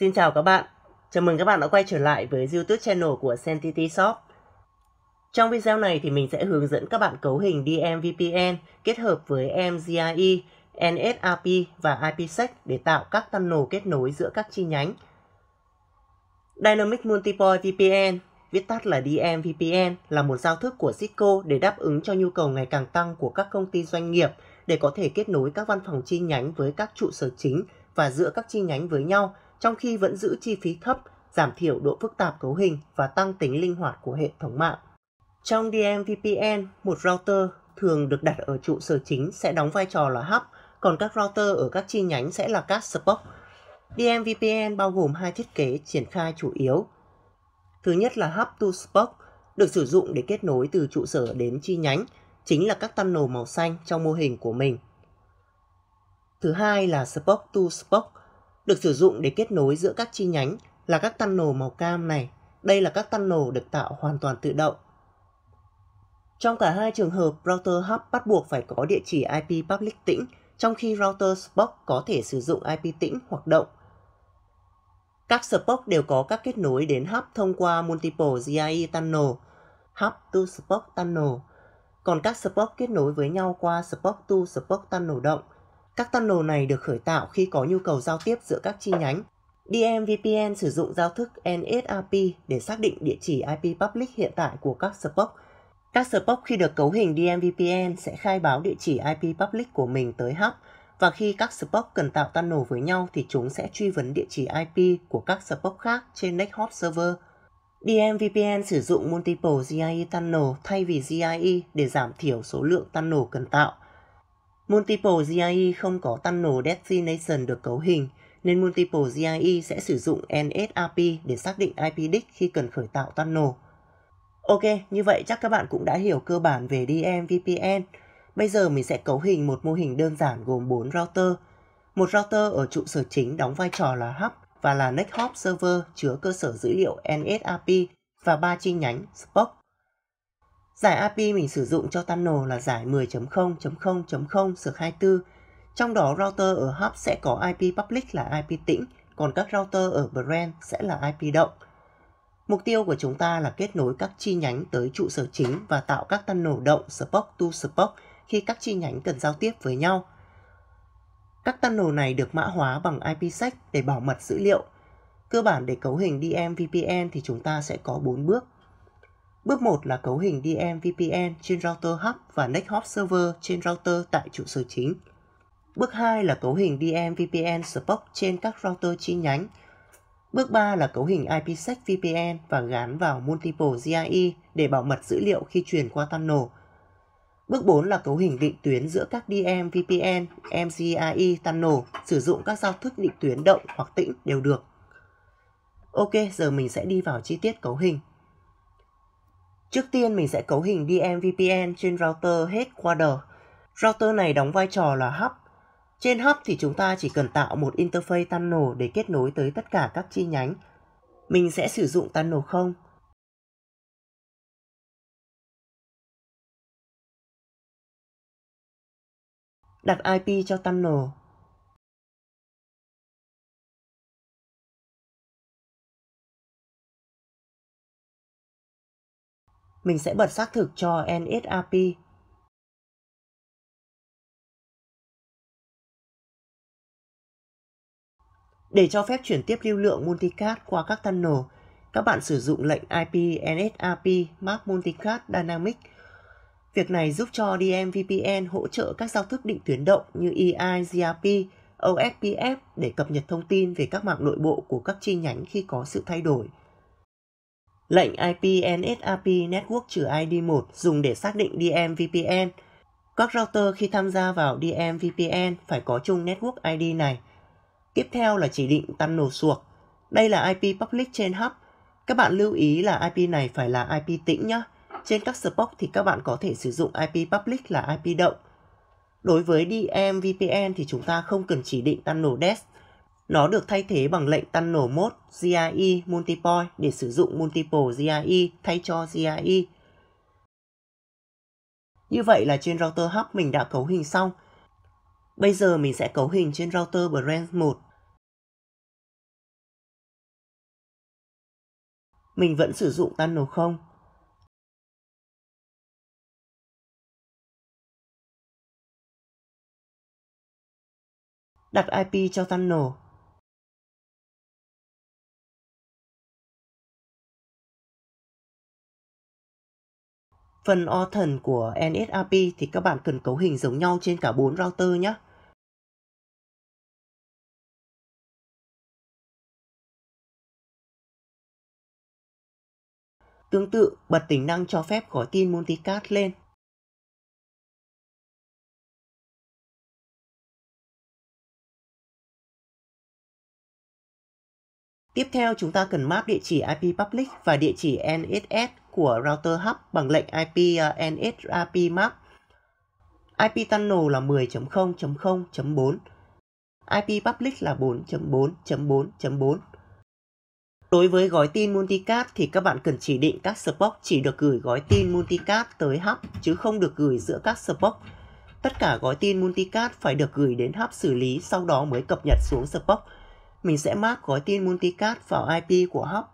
Xin chào các bạn, chào mừng các bạn đã quay trở lại với YouTube channel của Sentity Shop. Trong video này thì mình sẽ hướng dẫn các bạn cấu hình DMVPN kết hợp với MGIE, NSAP và IPsec để tạo các tunnel kết nối giữa các chi nhánh. Dynamic Multipoint VPN, viết tắt là DMVPN, là một giao thức của Cisco để đáp ứng cho nhu cầu ngày càng tăng của các công ty doanh nghiệp để có thể kết nối các văn phòng chi nhánh với các trụ sở chính và giữa các chi nhánh với nhau – trong khi vẫn giữ chi phí thấp, giảm thiểu độ phức tạp cấu hình và tăng tính linh hoạt của hệ thống mạng. Trong DMVPN, một router thường được đặt ở trụ sở chính sẽ đóng vai trò là hub, còn các router ở các chi nhánh sẽ là các spoke. DMVPN bao gồm hai thiết kế triển khai chủ yếu. Thứ nhất là hub to spoke, được sử dụng để kết nối từ trụ sở đến chi nhánh, chính là các tunnel màu xanh trong mô hình của mình. Thứ hai là spoke to spoke, được sử dụng để kết nối giữa các chi nhánh là các tunnel màu cam này. Đây là các tunnel được tạo hoàn toàn tự động. Trong cả hai trường hợp, router hub bắt buộc phải có địa chỉ IP public tĩnh, trong khi router Spock có thể sử dụng IP tĩnh hoặc động. Các Spock đều có các kết nối đến hub thông qua multiple GIE tunnel, hub to Spock tunnel, còn các Spock kết nối với nhau qua Spock to Spock tunnel động – các tunnel này được khởi tạo khi có nhu cầu giao tiếp giữa các chi nhánh. DMVPN sử dụng giao thức NSAP để xác định địa chỉ IP public hiện tại của các spoke. Các spoke khi được cấu hình DMVPN sẽ khai báo địa chỉ IP public của mình tới hub và khi các spoke cần tạo tunnel với nhau thì chúng sẽ truy vấn địa chỉ IP của các spoke khác trên next hop server. DMVPN sử dụng multiple GIE tunnel thay vì GIE để giảm thiểu số lượng tunnel cần tạo – Multiple GIE không có tunnel destination được cấu hình, nên Multiple GIE sẽ sử dụng NSRP để xác định IP đích khi cần khởi tạo tunnel. Ok, như vậy chắc các bạn cũng đã hiểu cơ bản về DMVPN. Bây giờ mình sẽ cấu hình một mô hình đơn giản gồm 4 router. Một router ở trụ sở chính đóng vai trò là hub và là next hop server chứa cơ sở dữ liệu NSRP và ba chi nhánh Spoke. Giải API mình sử dụng cho tunnel là giải 10.0.0.0/24. Trong đó router ở hub sẽ có IP public là IP tĩnh, còn các router ở brand sẽ là IP động. Mục tiêu của chúng ta là kết nối các chi nhánh tới trụ sở chính và tạo các tunnel động spoke to spoke khi các chi nhánh cần giao tiếp với nhau. Các tunnel này được mã hóa bằng IPsec để bảo mật dữ liệu. Cơ bản để cấu hình DMVPN thì chúng ta sẽ có 4 bước. Bước 1 là cấu hình DMVPN trên router hub và next hop server trên router tại trụ sở chính. Bước 2 là cấu hình DMVPN spoke trên các router chi nhánh. Bước 3 là cấu hình IPsec VPN và gắn vào multiple GIE để bảo mật dữ liệu khi truyền qua tunnel. Bước 4 là cấu hình định tuyến giữa các DM VPN, MGIE tunnel, sử dụng các giao thức định tuyến động hoặc tĩnh đều được. Ok, giờ mình sẽ đi vào chi tiết cấu hình. Trước tiên mình sẽ cấu hình DMVPN trên router headquarter. Router này đóng vai trò là hub. Trên hub thì chúng ta chỉ cần tạo một interface tunnel để kết nối tới tất cả các chi nhánh. Mình sẽ sử dụng tunnel không. Đặt IP cho tunnel mình sẽ bật xác thực cho NSAP. Để cho phép chuyển tiếp lưu lượng multicast qua các tunnel, các bạn sử dụng lệnh IP NSAP Map Multicast Dynamic. Việc này giúp cho DMVPN hỗ trợ các giao thức định tuyến động như EIGRP, OSPF để cập nhật thông tin về các mạng nội bộ của các chi nhánh khi có sự thay đổi. Lệnh IP NSRP Network trừ ID1 dùng để xác định DMVPN. Các router khi tham gia vào DMVPN phải có chung network ID này. Tiếp theo là chỉ định tunnel suộc. Đây là IP public trên hub. Các bạn lưu ý là IP này phải là IP tĩnh nhé. Trên các spoke thì các bạn có thể sử dụng IP public là IP động. Đối với DMVPN thì chúng ta không cần chỉ định tunnel desk nó được thay thế bằng lệnh tăng nổ mốt GIE Multipoint để sử dụng Multiple GIE thay cho GIE. Như vậy là trên router hub mình đã cấu hình xong. Bây giờ mình sẽ cấu hình trên router branch 1. Mình vẫn sử dụng tan nổ không. Đặt IP cho tan Phần author của NSRP thì các bạn cần cấu hình giống nhau trên cả bốn router nhé. Tương tự, bật tính năng cho phép gói tin multicast lên. Tiếp theo, chúng ta cần map địa chỉ IP public và địa chỉ NSS của router hub bằng lệnh IP ờ, NSRP map. IP tunnel là 10.0.0.4. IP public là 4.4.4.4. Đối với gói tin multicast thì các bạn cần chỉ định các Spock chỉ được gửi gói tin multicast tới hub chứ không được gửi giữa các Spock. Tất cả gói tin multicast phải được gửi đến hub xử lý sau đó mới cập nhật xuống Spock. Mình sẽ mark gói tin multicast vào IP của hub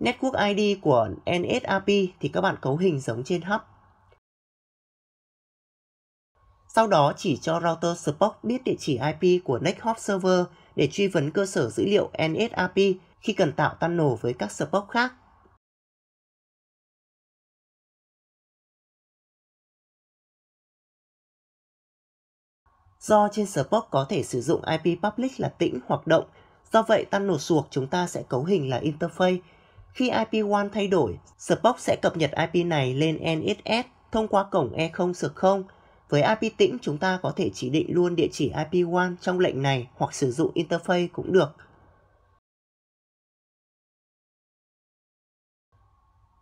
Network ID của NSAP thì các bạn cấu hình giống trên Hub. Sau đó chỉ cho router Spock biết địa chỉ IP của Next Hop Server để truy vấn cơ sở dữ liệu NSAP khi cần tạo tunnel với các Spock khác. Do trên Spock có thể sử dụng IP public là tĩnh hoặc động, do vậy tunnel suộc chúng ta sẽ cấu hình là interface khi IP1 thay đổi, Spock sẽ cập nhật IP này lên NSS thông qua cổng E0 sực 0. Với IP tĩnh, chúng ta có thể chỉ định luôn địa chỉ IP1 trong lệnh này hoặc sử dụng interface cũng được.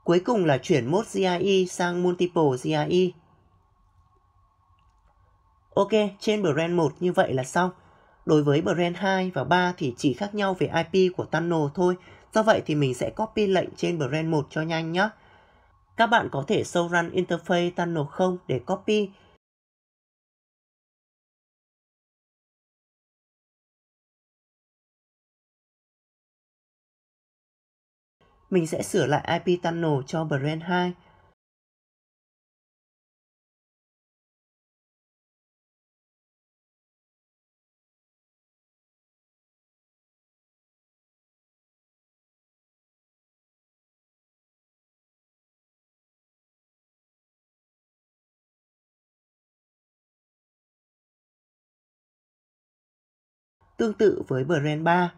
Cuối cùng là chuyển mode GIE sang Multiple GIE. Ok, trên brand 1 như vậy là xong. Đối với brand 2 và 3 thì chỉ khác nhau về IP của tunnel thôi, Do vậy thì mình sẽ copy lệnh trên brand 1 cho nhanh nhé. Các bạn có thể sâu run interface tunnel không để copy. Mình sẽ sửa lại IP tunnel cho brand 2. tương tự với Brand 3.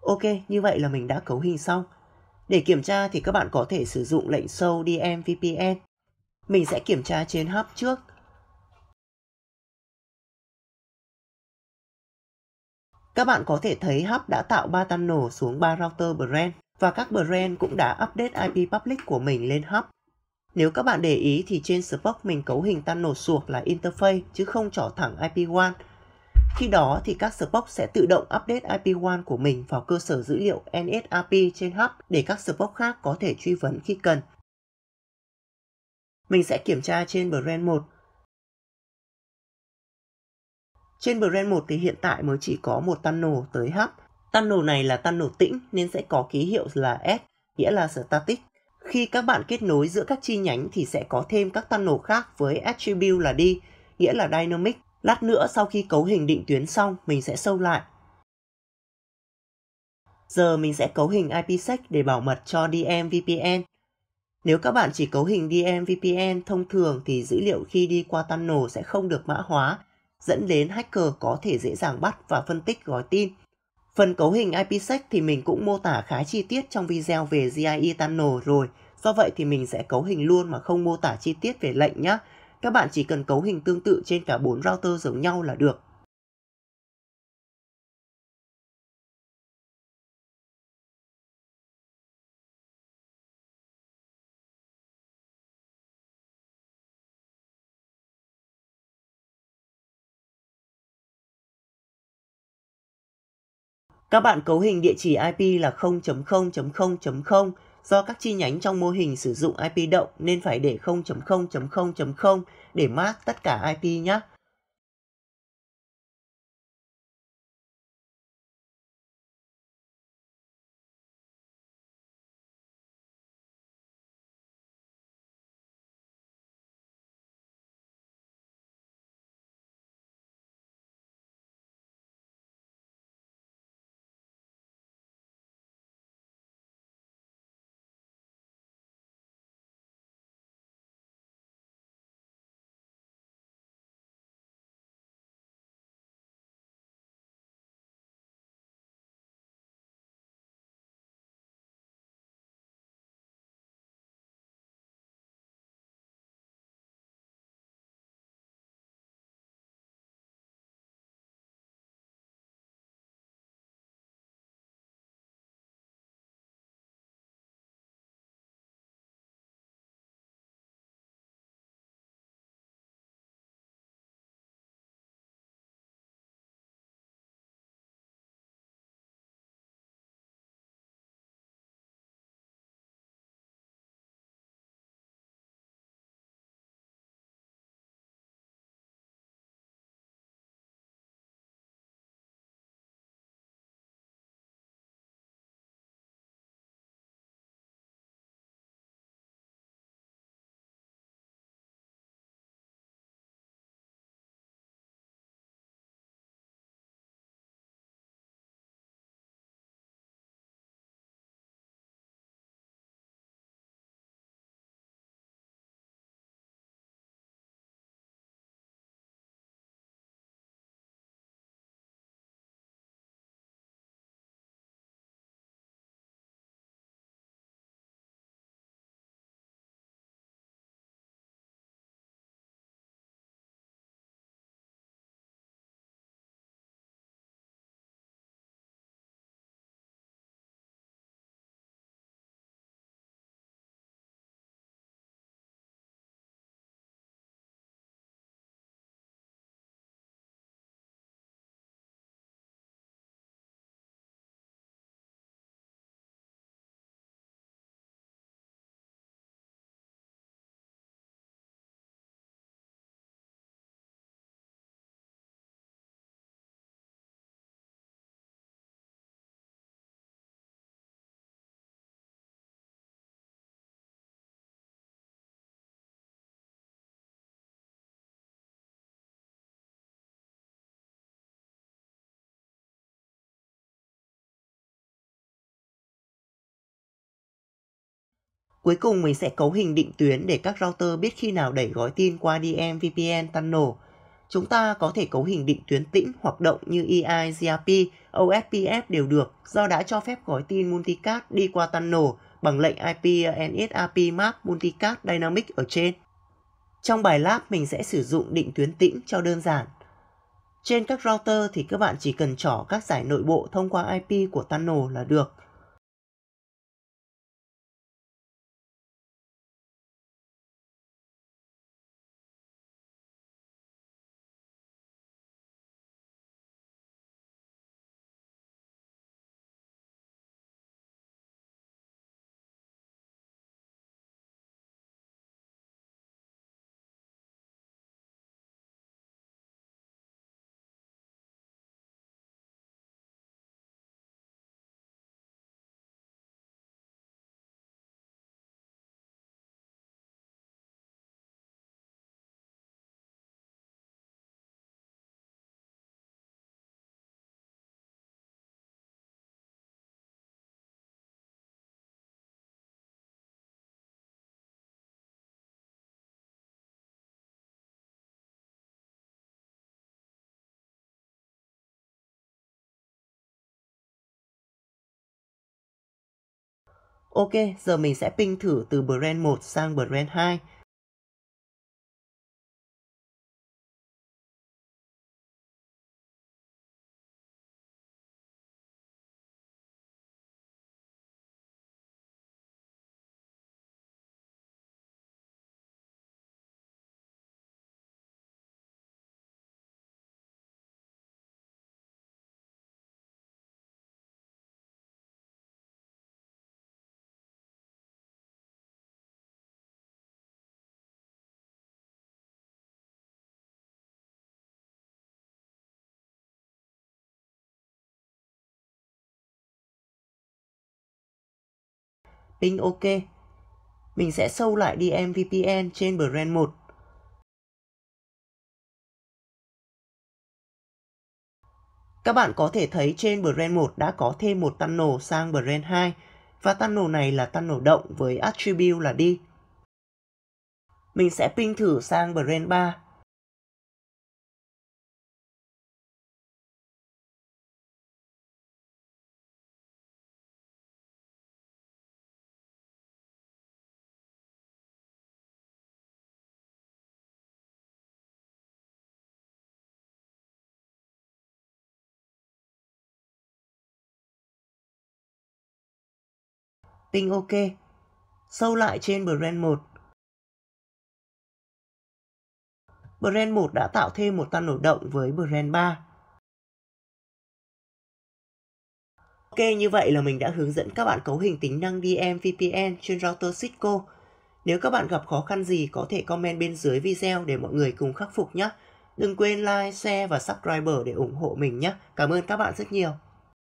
Ok, như vậy là mình đã cấu hình xong. Để kiểm tra thì các bạn có thể sử dụng lệnh show dm vpn. Mình sẽ kiểm tra trên hub trước Các bạn có thể thấy Hub đã tạo 3 tunnel xuống 3 router brand và các brand cũng đã update IP public của mình lên Hub. Nếu các bạn để ý thì trên Spark mình cấu hình tunnel suộc là interface chứ không trỏ thẳng IP1. Khi đó thì các Spark sẽ tự động update IP1 của mình vào cơ sở dữ liệu NSAP trên Hub để các Spark khác có thể truy vấn khi cần. Mình sẽ kiểm tra trên brand 1 trên brand 1 thì hiện tại mới chỉ có một tunnel tới H. Tunnel này là tunnel tĩnh nên sẽ có ký hiệu là S, nghĩa là static. Khi các bạn kết nối giữa các chi nhánh thì sẽ có thêm các tunnel khác với attribute là D, nghĩa là dynamic. Lát nữa sau khi cấu hình định tuyến xong, mình sẽ sâu lại. Giờ mình sẽ cấu hình IPsec để bảo mật cho DMVPN. Nếu các bạn chỉ cấu hình DMVPN thông thường thì dữ liệu khi đi qua tunnel sẽ không được mã hóa dẫn đến hacker có thể dễ dàng bắt và phân tích gói tin. Phần cấu hình IPsec thì mình cũng mô tả khá chi tiết trong video về GIE Tunnel rồi, do vậy thì mình sẽ cấu hình luôn mà không mô tả chi tiết về lệnh nhé. Các bạn chỉ cần cấu hình tương tự trên cả 4 router giống nhau là được. Các bạn cấu hình địa chỉ IP là 0.0.0.0 do các chi nhánh trong mô hình sử dụng IP động nên phải để 0.0.0.0 để mát tất cả IP nhé. Cuối cùng mình sẽ cấu hình định tuyến để các router biết khi nào đẩy gói tin qua DM VPN tunnel. Chúng ta có thể cấu hình định tuyến tĩnh hoặc động như EI, GRP, OSPF đều được do đã cho phép gói tin multicast đi qua tunnel bằng lệnh IP NSRP map multicast dynamic ở trên. Trong bài lab mình sẽ sử dụng định tuyến tĩnh cho đơn giản. Trên các router thì các bạn chỉ cần trỏ các giải nội bộ thông qua IP của tunnel là được – Ok, giờ mình sẽ ping thử từ brand 1 sang brand 2 Ping OK. Mình sẽ sâu lại DM VPN trên brand 1. Các bạn có thể thấy trên brand 1 đã có thêm một tunnel sang brand 2 và tunnel này là tunnel động với attribute là đi. Mình sẽ ping thử sang brand 3 Tinh ok. Sâu lại trên brand 1. Brand 1 đã tạo thêm một tăng nổi động với brand 3. Ok, như vậy là mình đã hướng dẫn các bạn cấu hình tính năng DM VPN trên router Cisco. Nếu các bạn gặp khó khăn gì có thể comment bên dưới video để mọi người cùng khắc phục nhé. Đừng quên like, share và subscribe để ủng hộ mình nhé. Cảm ơn các bạn rất nhiều.